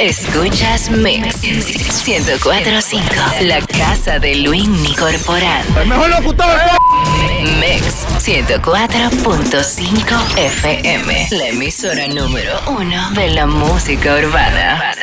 Escuchas Mix 1045, la casa de Luis Nicorporán. mejor Mix 104.5 FM, la emisora número uno de la música urbana.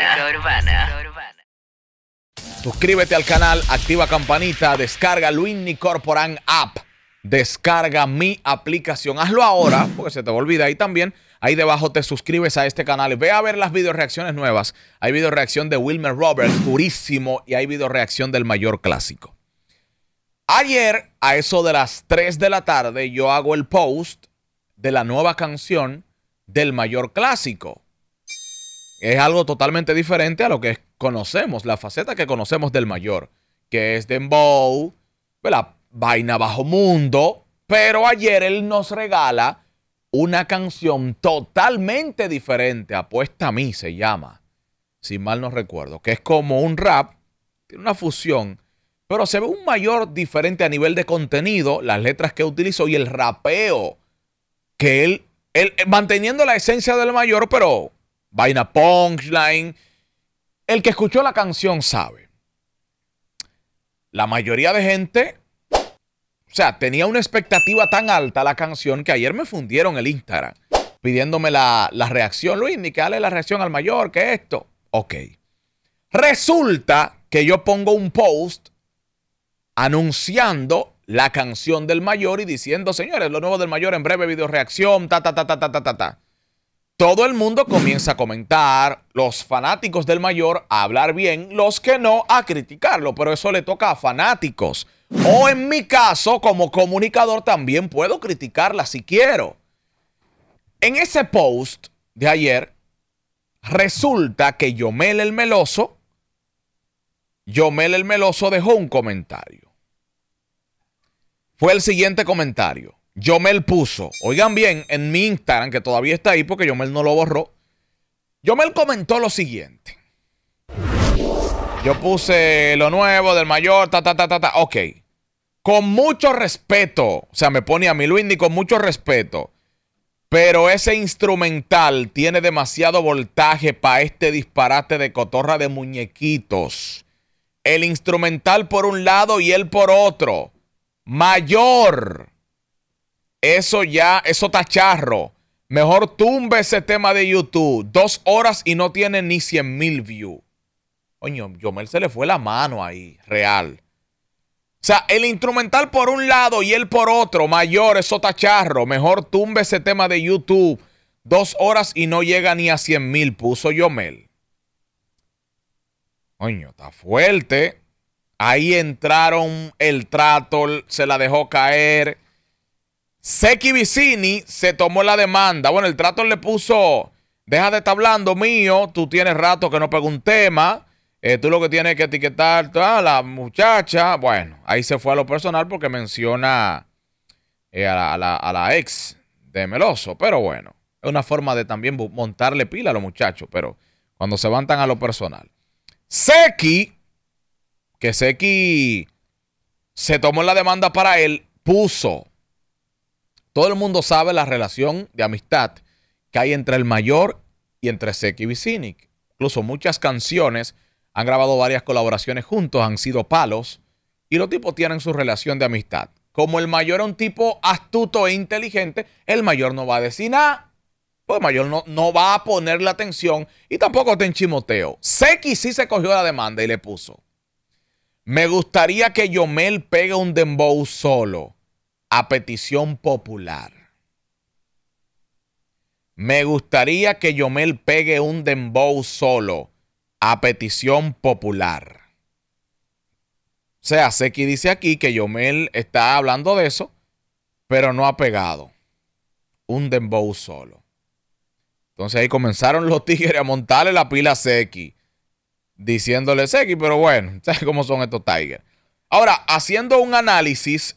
Suscríbete al canal, activa campanita, descarga Luis Nicorporán app, descarga mi aplicación. Hazlo ahora, porque se te olvida a olvidar ahí también. Ahí debajo te suscribes a este canal. Ve a ver las video reacciones nuevas. Hay video reacción de Wilmer Roberts, purísimo, y hay video reacción del mayor clásico. Ayer, a eso de las 3 de la tarde, yo hago el post de la nueva canción del mayor clásico. Es algo totalmente diferente a lo que conocemos, la faceta que conocemos del mayor, que es Dembow, la vaina bajo mundo. Pero ayer él nos regala una canción totalmente diferente, apuesta a mí se llama, si mal no recuerdo, que es como un rap, tiene una fusión, pero se ve un mayor diferente a nivel de contenido, las letras que utilizó y el rapeo, que él, él eh, manteniendo la esencia del mayor, pero vaina punchline. El que escuchó la canción sabe. La mayoría de gente o sea, tenía una expectativa tan alta la canción que ayer me fundieron el Instagram pidiéndome la, la reacción. Luis, ni que dale la reacción al mayor, que esto. Ok. Resulta que yo pongo un post anunciando la canción del mayor y diciendo, señores, lo nuevo del mayor en breve video reacción, ta, ta, ta, ta, ta, ta, ta, ta. Todo el mundo comienza a comentar, los fanáticos del mayor a hablar bien, los que no a criticarlo, pero eso le toca a fanáticos. O en mi caso, como comunicador, también puedo criticarla si quiero. En ese post de ayer, resulta que Yomel el Meloso, Yomel el Meloso dejó un comentario. Fue el siguiente comentario. Yomel puso, oigan bien, en mi Instagram, que todavía está ahí porque Yomel no lo borró, Yomel comentó lo siguiente. Yo puse lo nuevo del mayor, ta, ta, ta, ta, ta. Ok con mucho respeto, o sea, me pone a mí Luindy con mucho respeto, pero ese instrumental tiene demasiado voltaje para este disparate de cotorra de muñequitos. El instrumental por un lado y él por otro. Mayor. Eso ya, eso tacharro. Mejor tumbe ese tema de YouTube. Dos horas y no tiene ni 100 mil views. yo Yomel se le fue la mano ahí, real. O sea, el instrumental por un lado y él por otro, mayor, eso tacharro. Mejor tumbe ese tema de YouTube. Dos horas y no llega ni a 100 mil, puso Yomel. Coño, está fuerte. Ahí entraron el trato, se la dejó caer. Seki Vicini se tomó la demanda. Bueno, el trato le puso, deja de estar hablando mío, tú tienes rato que no pego un tema. Eh, tú lo que tienes que etiquetar a ah, la muchacha. Bueno, ahí se fue a lo personal porque menciona eh, a, la, ex de Meloso. Pero bueno, es una forma de también montarle pila a los muchachos. Pero cuando se van a lo personal. Seki, que Seki se tomó la demanda para él, puso. Todo el mundo sabe la relación de amistad que hay entre el mayor y entre Seki y Vicinic. Incluso muchas canciones han grabado varias colaboraciones juntos, han sido palos y los tipos tienen su relación de amistad. Como el mayor es un tipo astuto e inteligente, el mayor no va a decir nada. Pues el mayor no, no va a poner la atención y tampoco te enchimoteo. Seki sí se cogió la demanda y le puso. Me gustaría que Yomel pegue un dembow solo, a petición popular. Me gustaría que Yomel pegue un dembow solo, a petición popular. O sea, Seki dice aquí que Yomel está hablando de eso, pero no ha pegado. Un dembow solo. Entonces ahí comenzaron los tigres a montarle la pila a Seki, diciéndole Seki, pero bueno, ¿sabes cómo son estos tigres? Ahora, haciendo un análisis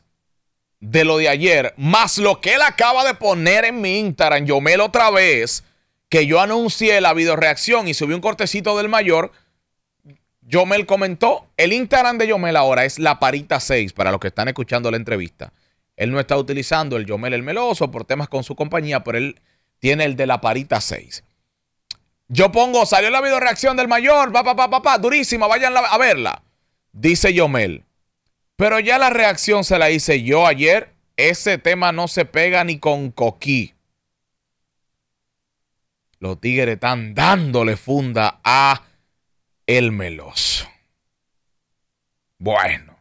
de lo de ayer, más lo que él acaba de poner en mi Instagram, Yomel otra vez, que yo anuncié la videoreacción y subí un cortecito del mayor, Yomel comentó, el Instagram de Yomel ahora es la parita 6, para los que están escuchando la entrevista. Él no está utilizando el Yomel el meloso por temas con su compañía, pero él tiene el de la parita 6. Yo pongo, salió la videoreacción del mayor, papá, papá, durísima, vayan a verla. Dice Yomel. Pero ya la reacción se la hice yo ayer. Ese tema no se pega ni con coquí. Los Tigres están dándole funda a el Meloso. Bueno,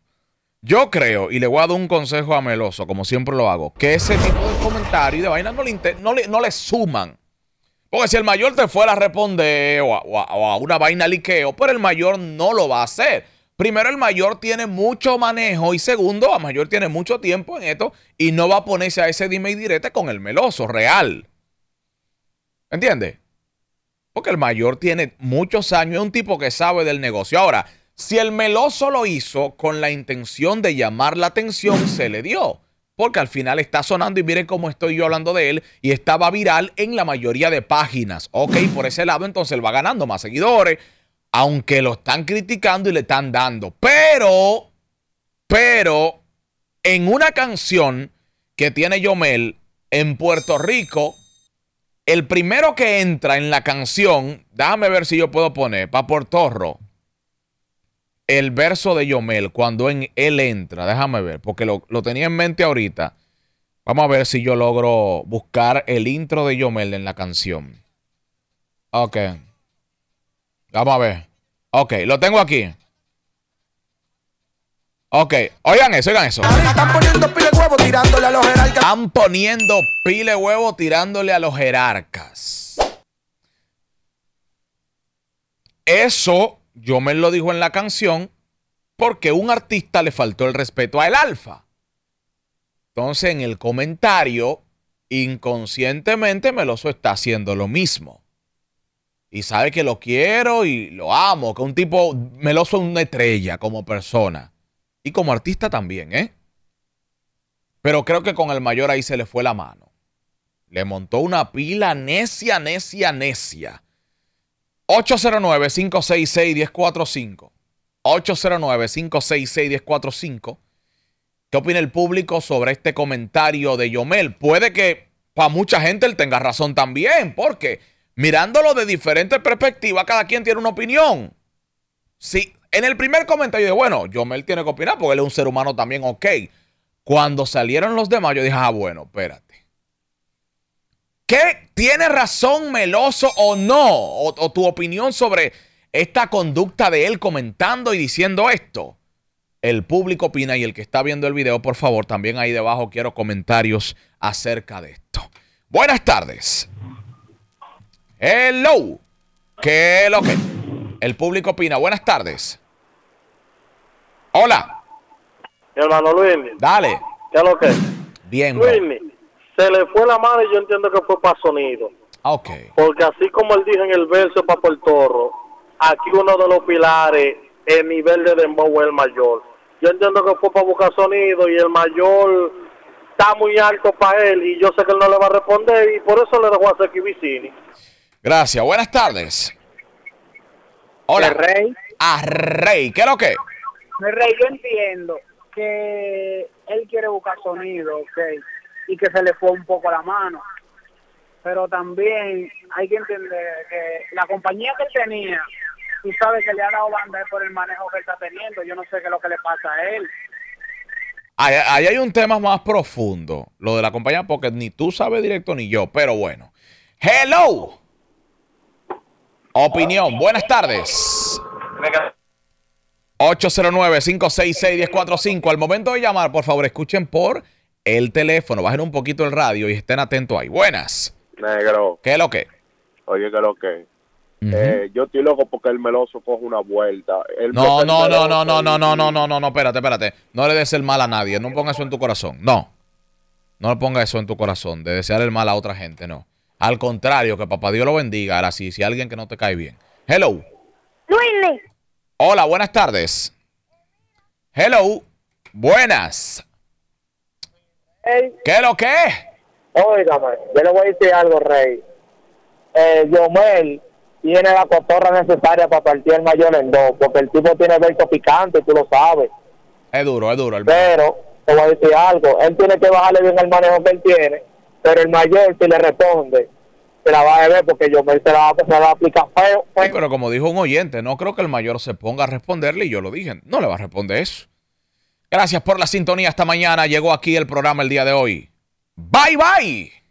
yo creo, y le voy a dar un consejo a Meloso, como siempre lo hago, que ese tipo de comentarios y de vainas no le, suman. Porque si el mayor te fuera a responder o a, una vaina liqueo, pero el mayor no lo va a hacer. Primero, el mayor tiene mucho manejo y segundo, el mayor tiene mucho tiempo en esto y no va a ponerse a ese dime y direte con el meloso real. ¿Entiendes? Porque el mayor tiene muchos años, es un tipo que sabe del negocio. Ahora, si el meloso lo hizo con la intención de llamar la atención, se le dio. Porque al final está sonando y miren cómo estoy yo hablando de él y estaba viral en la mayoría de páginas. Ok, por ese lado entonces él va ganando más seguidores, aunque lo están criticando y le están dando. Pero, pero, en una canción que tiene Yomel en Puerto Rico, el primero que entra en la canción, déjame ver si yo puedo poner, para Torro el verso de Yomel, cuando en, él entra, déjame ver, porque lo, lo tenía en mente ahorita. Vamos a ver si yo logro buscar el intro de Yomel en la canción. Ok. Vamos a ver. Ok, lo tengo aquí. Ok, oigan eso, oigan eso. Están poniendo pile huevo tirándole a los jerarcas. Están poniendo pile huevo tirándole a los jerarcas. Eso yo me lo dijo en la canción porque un artista le faltó el respeto a El Alfa. Entonces en el comentario, inconscientemente Meloso está haciendo lo mismo. Y sabe que lo quiero y lo amo, que un tipo, Meloso es una estrella como persona y como artista también, ¿eh? Pero creo que con el mayor ahí se le fue la mano. Le montó una pila necia, necia, necia. 809-566-1045. 809-566-1045. ¿Qué opina el público sobre este comentario de Yomel? Puede que para mucha gente él tenga razón también, porque mirándolo de diferentes perspectivas, cada quien tiene una opinión. Sí. En el primer comentario yo dije, bueno, Jomel tiene que opinar porque él es un ser humano también, ok. Cuando salieron los demás, yo dije, ah, bueno, espérate. ¿Qué tiene razón Meloso o no? O, o tu opinión sobre esta conducta de él comentando y diciendo esto. El público opina y el que está viendo el video, por favor, también ahí debajo quiero comentarios acerca de esto. Buenas tardes. Hello. ¿Qué es lo que? El público opina. Buenas tardes. Hola. hermano Luis. Dale. ¿Qué es lo que Bien, Luis, se le fue la madre y yo entiendo que fue para sonido. Ah, ok. Porque así como él dijo en el verso para el Torro, aquí uno de los pilares, el nivel de dembow es el mayor. Yo entiendo que fue para buscar sonido y el mayor está muy alto para él y yo sé que él no le va a responder y por eso le dejo hacer vicini. Gracias. Buenas tardes. Hola. Rey. A ah, Rey. ¿Qué es lo que? rey, yo entiendo que él quiere buscar sonido, ok, y que se le fue un poco la mano. Pero también hay que entender que la compañía que tenía, tú sabes que le ha dado banda por el manejo que está teniendo. Yo no sé qué es lo que le pasa a él. Ahí, ahí, hay un tema más profundo, lo de la compañía, porque ni tú sabes directo ni yo, pero bueno. Hello. Opinión. Buenas tardes. 809-566-1045. Al momento de llamar, por favor, escuchen por el teléfono. Bajen un poquito el radio y estén atentos ahí. Buenas. Negro. ¿Qué es lo que? Oye, ¿qué es lo que? Eh, yo estoy loco porque el meloso coge una vuelta. no, no, no, no, no, no, no, no, no, no, no, espérate, espérate. No le des el mal a nadie. No ponga eso en tu corazón. No. No le ponga eso en tu corazón, de desear el mal a otra gente, no. Al contrario, que papá Dios lo bendiga. Ahora sí, si alguien que no te cae bien. Hello. Luis. Hola, buenas tardes. Hello, buenas. ¿Qué lo que Óigame, yo le voy a decir algo, Rey. Eh, Yomel tiene la cotorra necesaria para partir el mayor en dos, porque el tipo tiene verso picante, tú lo sabes. Es duro, es duro. El pero, te voy a decir algo, él tiene que bajarle bien el manejo que él tiene, pero el mayor si le responde, porque yo aplicar Sí, pero como dijo un oyente, no creo que el mayor se ponga a responderle y yo lo dije, no le va a responder eso. Gracias por la sintonía esta mañana. Llegó aquí el programa el día de hoy. Bye bye.